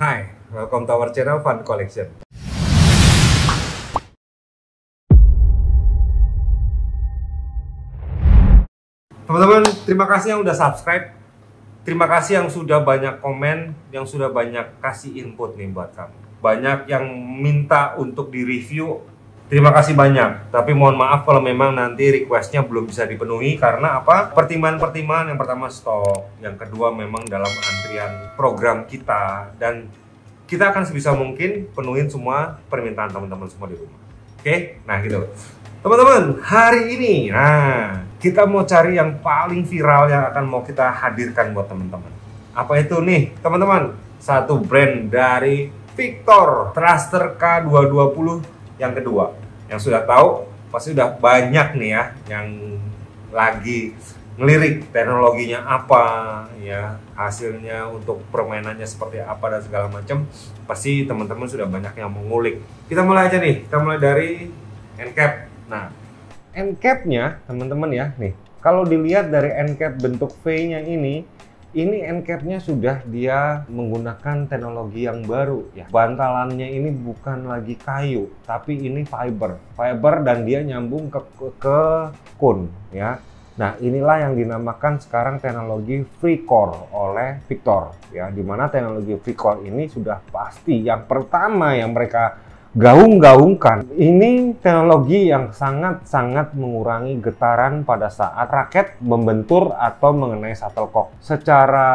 Hai, welcome to our channel Fun Collection. Teman-teman, terima kasih yang sudah subscribe. Terima kasih yang sudah banyak komen, yang sudah banyak kasih input nih buat kami. Banyak yang minta untuk di-review Terima kasih banyak. Tapi mohon maaf kalau memang nanti requestnya belum bisa dipenuhi karena apa? Pertimbangan-pertimbangan yang pertama stok, yang kedua memang dalam antrian program kita dan kita akan sebisa mungkin penuhin semua permintaan teman-teman semua di rumah. Oke, nah gitu. Teman-teman, hari ini, nah kita mau cari yang paling viral yang akan mau kita hadirkan buat teman-teman. Apa itu nih, teman-teman? Satu brand dari Victor Traster K220 yang kedua yang sudah tahu pasti sudah banyak nih ya yang lagi ngelirik teknologinya apa ya hasilnya untuk permainannya seperti apa dan segala macam pasti teman-teman sudah banyak yang mengulik kita mulai aja nih kita mulai dari NCAP nah NCAP-nya teman-teman ya nih kalau dilihat dari NCAP bentuk V-nya ini ini endcapnya sudah dia menggunakan teknologi yang baru ya. Bantalannya ini bukan lagi kayu, tapi ini fiber. Fiber dan dia nyambung ke ke, ke kun ya. Nah, inilah yang dinamakan sekarang teknologi free core oleh Victor ya, di mana teknologi free core ini sudah pasti yang pertama yang mereka gaung-gaungkan. Ini teknologi yang sangat-sangat mengurangi getaran pada saat raket membentur atau mengenai shuttlecock. Secara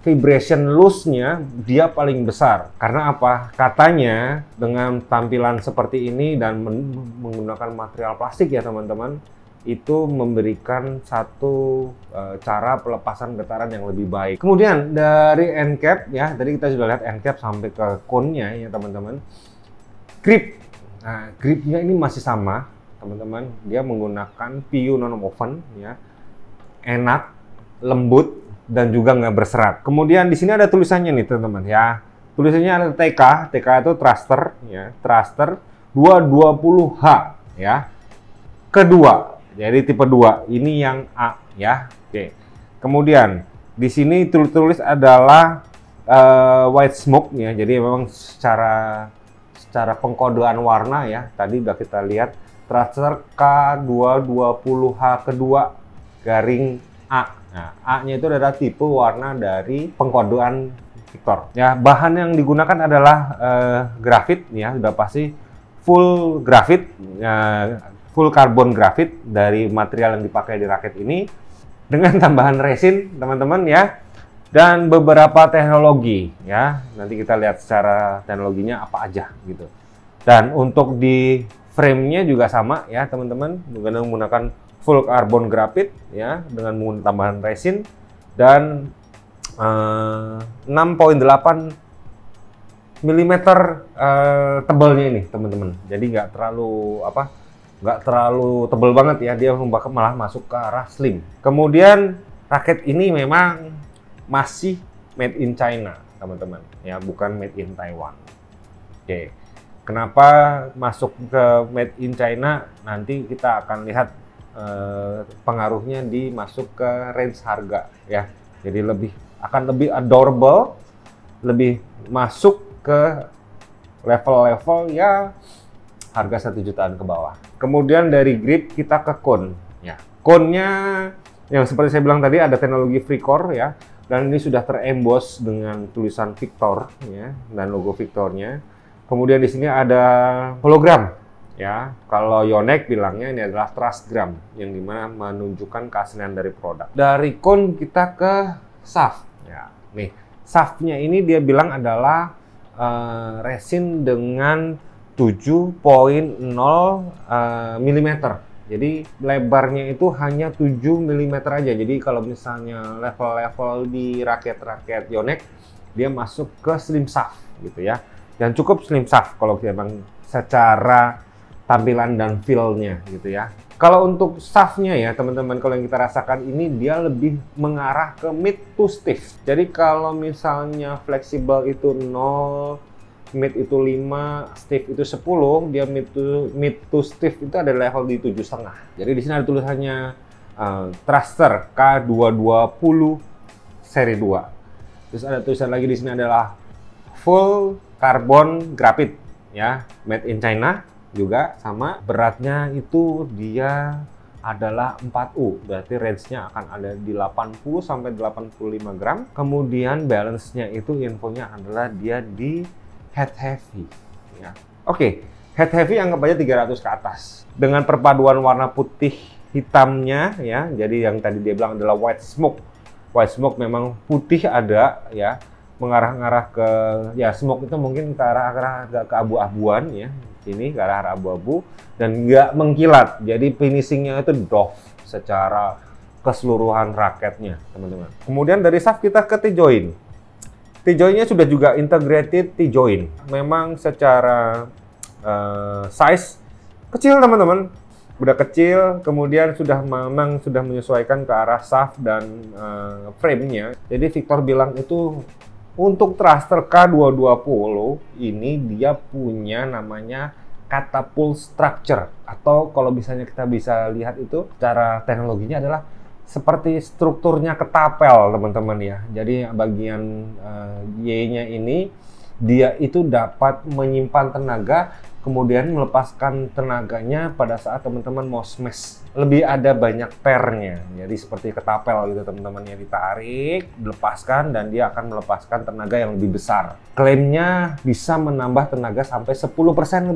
vibration loss-nya dia paling besar. Karena apa? Katanya dengan tampilan seperti ini dan menggunakan material plastik ya teman-teman, itu memberikan satu e, cara pelepasan getaran yang lebih baik. Kemudian dari end cap ya, tadi kita sudah lihat end cap sampai ke cone-nya ya teman-teman grip nah gripnya ini masih sama teman-teman dia menggunakan PU non oven ya enak lembut dan juga nggak berserat kemudian di sini ada tulisannya nih teman-teman ya tulisannya ada TK TK itu thruster ya thruster 220H ya kedua jadi tipe 2 ini yang A ya oke kemudian di sini tulis-tulis adalah uh, white smoke ya jadi memang secara cara pengkodean warna ya tadi udah kita lihat tracer K220H kedua garing A. Nah, A-nya itu adalah tipe warna dari pengkodean Victor. Ya, bahan yang digunakan adalah uh, grafit ya, sudah pasti full grafit uh, full karbon grafit dari material yang dipakai di raket ini dengan tambahan resin, teman-teman ya dan beberapa teknologi ya. Nanti kita lihat secara teknologinya apa aja gitu. Dan untuk di framenya juga sama ya teman-teman dengan menggunakan full carbon graphite ya dengan menggunakan tambahan resin dan uh, 6.8 mm uh, tebalnya ini teman-teman jadi nggak terlalu apa nggak terlalu tebal banget ya dia malah masuk ke arah slim kemudian raket ini memang masih made in China, teman-teman. Ya, bukan made in Taiwan. Oke. Kenapa masuk ke made in China? Nanti kita akan lihat eh, pengaruhnya di masuk ke range harga ya. Jadi lebih akan lebih adorable, lebih masuk ke level-level ya harga satu jutaan ke bawah. Kemudian dari grip kita ke cone. Ya, cone-nya yang seperti saya bilang tadi ada teknologi free core ya dan ini sudah terembos dengan tulisan Victor ya dan logo Victornya. Kemudian di sini ada hologram ya. Kalau Yonex bilangnya ini adalah trustgram yang dimana menunjukkan keaslian dari produk. Dari kon kita ke saf ya. Nih, safnya ini dia bilang adalah uh, resin dengan 7.0 uh, mm jadi lebarnya itu hanya 7 mm aja. Jadi kalau misalnya level-level di raket-raket Yonex, dia masuk ke slim shaft gitu ya. Dan cukup slim shaft kalau memang secara tampilan dan feel-nya gitu ya. Kalau untuk shaft-nya ya teman-teman, kalau yang kita rasakan ini dia lebih mengarah ke mid to stiff. Jadi kalau misalnya fleksibel itu 0, mid itu 5, stiff itu 10, dia mid to mid to stiff itu ada level di tujuh setengah. Jadi di sini ada tulisannya uh, thruster K220 seri 2. Terus ada tulisan lagi di sini adalah full carbon graphite ya, made in China juga sama beratnya itu dia adalah 4U, berarti range-nya akan ada di 80 sampai 85 gram. Kemudian balance-nya itu infonya adalah dia di head heavy. Ya. Oke, okay. head heavy anggap aja 300 ke atas. Dengan perpaduan warna putih hitamnya ya, jadi yang tadi dia bilang adalah white smoke. White smoke memang putih ada ya, mengarah-ngarah ke ya smoke itu mungkin ke arah arah ke abu-abuan ya Ini ke arah, arah abu-abu dan nggak mengkilat jadi finishingnya itu doff secara keseluruhan raketnya teman-teman kemudian dari shaft kita ke t join t nya sudah juga integrated T-join. Memang secara uh, size kecil teman-teman, udah kecil, kemudian sudah memang sudah menyesuaikan ke arah shaft dan uh, frame-nya. Jadi Victor bilang itu untuk thruster K220 ini dia punya namanya catapult structure atau kalau misalnya kita bisa lihat itu cara teknologinya adalah seperti strukturnya ketapel teman-teman ya. Jadi bagian uh, Y-nya ini dia itu dapat menyimpan tenaga kemudian melepaskan tenaganya pada saat teman-teman mau smash. Lebih ada banyak pernya. Jadi seperti ketapel gitu teman-teman ya ditarik, dilepaskan dan dia akan melepaskan tenaga yang lebih besar. Klaimnya bisa menambah tenaga sampai 10%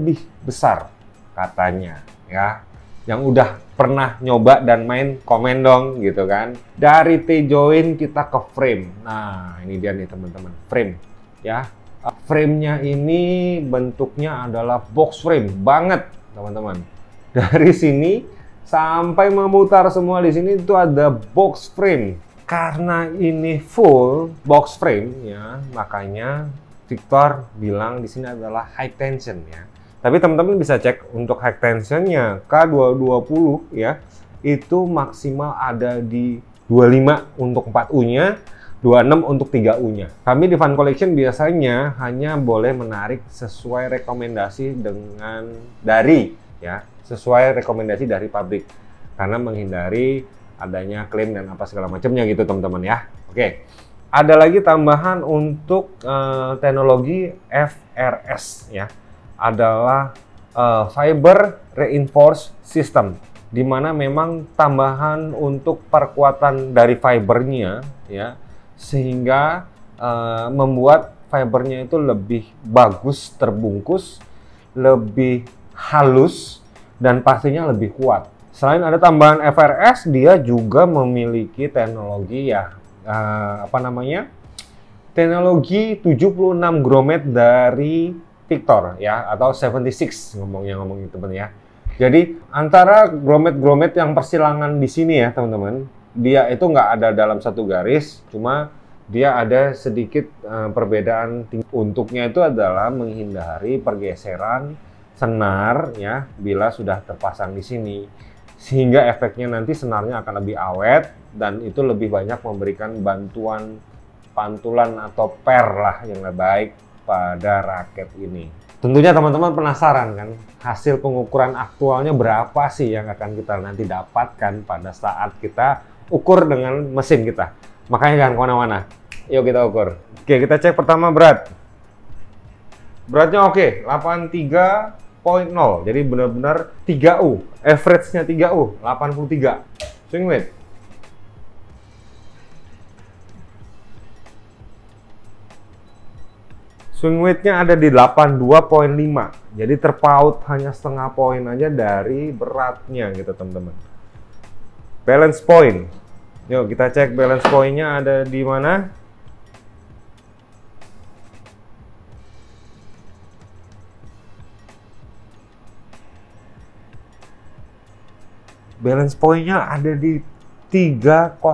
lebih besar katanya ya yang udah pernah nyoba dan main komen dong gitu kan. Dari T-join kita ke frame. Nah, ini dia nih teman-teman, frame ya. Frame-nya ini bentuknya adalah box frame banget, teman-teman. Dari sini sampai memutar semua di sini itu ada box frame. Karena ini full box frame ya, makanya Victor bilang di sini adalah high tension ya tapi teman-teman bisa cek untuk high tensionnya K220 ya, itu maksimal ada di 25 untuk 4U-nya, 26 untuk 3U-nya. Kami di Fun Collection biasanya hanya boleh menarik sesuai rekomendasi dengan dari ya, sesuai rekomendasi dari pabrik. Karena menghindari adanya klaim dan apa segala macamnya gitu teman-teman ya. Oke. Ada lagi tambahan untuk uh, teknologi FRS ya adalah uh, fiber reinforced system di mana memang tambahan untuk perkuatan dari fibernya ya sehingga uh, membuat fibernya itu lebih bagus terbungkus, lebih halus dan pastinya lebih kuat. Selain ada tambahan FRS, dia juga memiliki teknologi ya uh, apa namanya? Teknologi 76 gromet dari Victor ya atau 76 ngomongnya ngomongin temen ya. Jadi antara gromet-gromet yang persilangan di sini ya teman-teman, dia itu nggak ada dalam satu garis, cuma dia ada sedikit uh, perbedaan untuknya itu adalah menghindari pergeseran senar ya bila sudah terpasang di sini sehingga efeknya nanti senarnya akan lebih awet dan itu lebih banyak memberikan bantuan pantulan atau per lah yang lebih baik pada raket ini. Tentunya teman-teman penasaran kan hasil pengukuran aktualnya berapa sih yang akan kita nanti dapatkan pada saat kita ukur dengan mesin kita. Makanya jangan kemana-mana. Yuk kita ukur. Oke kita cek pertama berat. Beratnya oke 83.0 jadi benar-benar 3U. Average-nya 3U 83. Swing weight Swing weightnya ada di 82.5. Jadi terpaut hanya setengah poin aja dari beratnya gitu teman-teman. Balance point. Yuk kita cek balance pointnya ada di mana. Balance pointnya ada di 300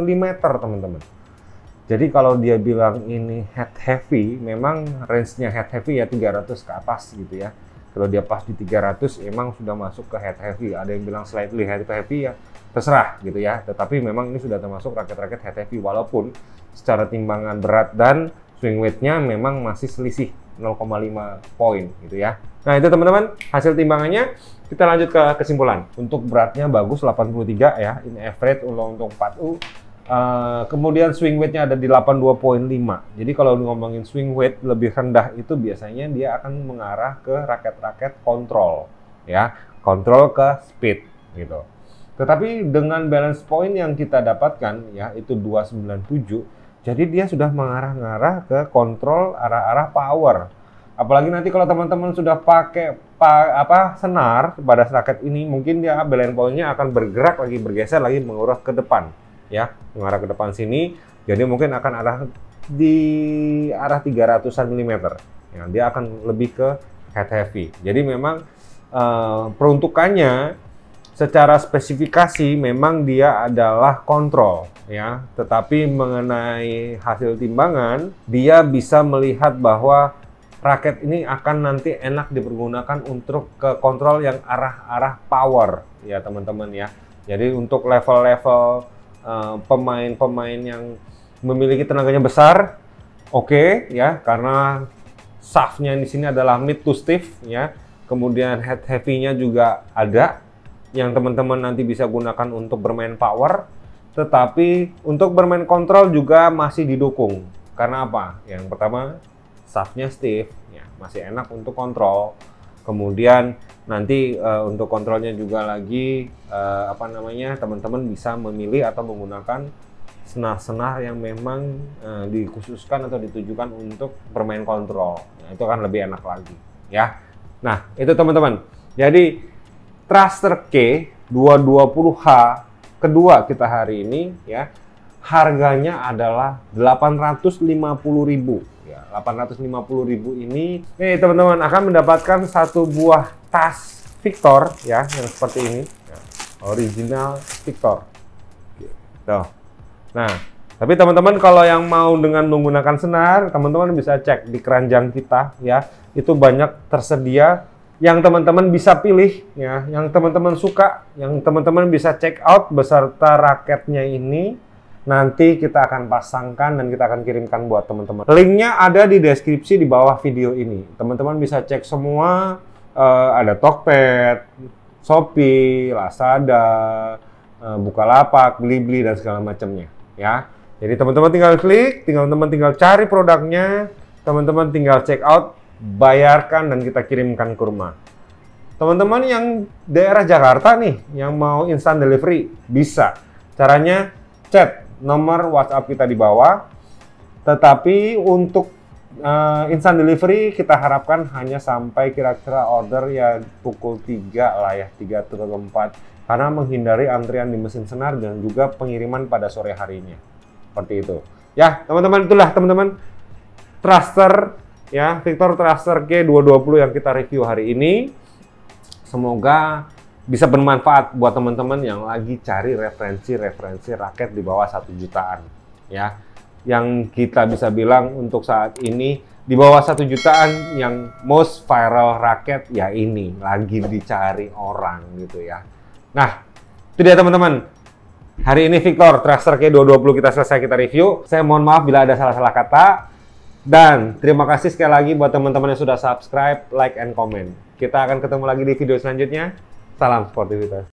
mm teman-teman. Jadi kalau dia bilang ini head heavy, memang range-nya head heavy ya 300 ke atas gitu ya. Kalau dia pas di 300 emang sudah masuk ke head heavy. Ada yang bilang slightly head heavy ya terserah gitu ya. Tetapi memang ini sudah termasuk raket-raket head heavy walaupun secara timbangan berat dan swing weight-nya memang masih selisih 0,5 poin gitu ya. Nah itu teman-teman hasil timbangannya kita lanjut ke kesimpulan. Untuk beratnya bagus 83 ya, ini average untuk 4U Eh, kemudian swing weightnya ada di 82.5. Jadi kalau ngomongin swing weight lebih rendah itu biasanya dia akan mengarah ke raket-raket kontrol, ya, kontrol ke speed gitu. Tetapi dengan balance point yang kita dapatkan ya itu 297, jadi dia sudah mengarah-ngarah ke kontrol arah-arah power. Apalagi nanti kalau teman-teman sudah pakai pa, apa senar pada raket ini, mungkin dia balance pointnya akan bergerak lagi bergeser lagi mengurus ke depan ya mengarah ke depan sini jadi mungkin akan arah di arah 300-an mm ya, dia akan lebih ke head heavy jadi memang uh, peruntukannya secara spesifikasi memang dia adalah kontrol ya tetapi mengenai hasil timbangan dia bisa melihat bahwa raket ini akan nanti enak dipergunakan untuk ke kontrol yang arah-arah power ya teman-teman ya jadi untuk level-level Eh, pemain-pemain uh, yang memiliki tenaganya besar, oke okay, ya karena safnya di sini adalah mid to stiff ya. Kemudian head heavy-nya juga ada yang teman-teman nanti bisa gunakan untuk bermain power. Tetapi untuk bermain kontrol juga masih didukung. Karena apa? Yang pertama, safnya stiff, ya, masih enak untuk kontrol. Kemudian nanti uh, untuk kontrolnya juga lagi uh, apa namanya teman-teman bisa memilih atau menggunakan senar-senar yang memang uh, dikhususkan atau ditujukan untuk bermain kontrol. Nah, itu akan lebih enak lagi, ya. Nah, itu teman-teman. Jadi traster K 220H kedua kita hari ini ya. Harganya adalah 850.000 harga. Iya, 850 ribu ini, nih teman-teman akan mendapatkan satu buah tas Victor ya, yang seperti ini. Ya, original Victor. Tuh. Nah, tapi teman-teman kalau yang mau dengan menggunakan senar, teman-teman bisa cek di keranjang kita ya. Itu banyak tersedia yang teman-teman bisa pilih ya, yang teman-teman suka, yang teman-teman bisa check out beserta raketnya ini nanti kita akan pasangkan dan kita akan kirimkan buat teman-teman. Linknya ada di deskripsi di bawah video ini. Teman-teman bisa cek semua, uh, ada Tokped, Shopee, Lazada, uh, Bukalapak, Blibli, dan segala macamnya. Ya, jadi teman-teman tinggal klik, tinggal teman-teman tinggal cari produknya, teman-teman tinggal check out, bayarkan dan kita kirimkan ke rumah. Teman-teman yang daerah Jakarta nih, yang mau instant delivery, bisa. Caranya chat nomor WhatsApp kita di bawah. Tetapi untuk uh, instant delivery kita harapkan hanya sampai kira-kira order ya pukul 3 lah ya, 3 atau 4 karena menghindari antrian di mesin senar dan juga pengiriman pada sore harinya. Seperti itu. Ya, teman-teman itulah teman-teman thruster ya, Victor Thruster G220 yang kita review hari ini. Semoga bisa bermanfaat buat teman-teman yang lagi cari referensi-referensi raket di bawah satu jutaan ya yang kita bisa bilang untuk saat ini di bawah satu jutaan yang most viral raket ya ini lagi dicari orang gitu ya nah itu dia teman-teman hari ini Victor Tracer K220 kita selesai kita review saya mohon maaf bila ada salah-salah kata dan terima kasih sekali lagi buat teman-teman yang sudah subscribe, like, and comment. Kita akan ketemu lagi di video selanjutnya. Salam sportivitas.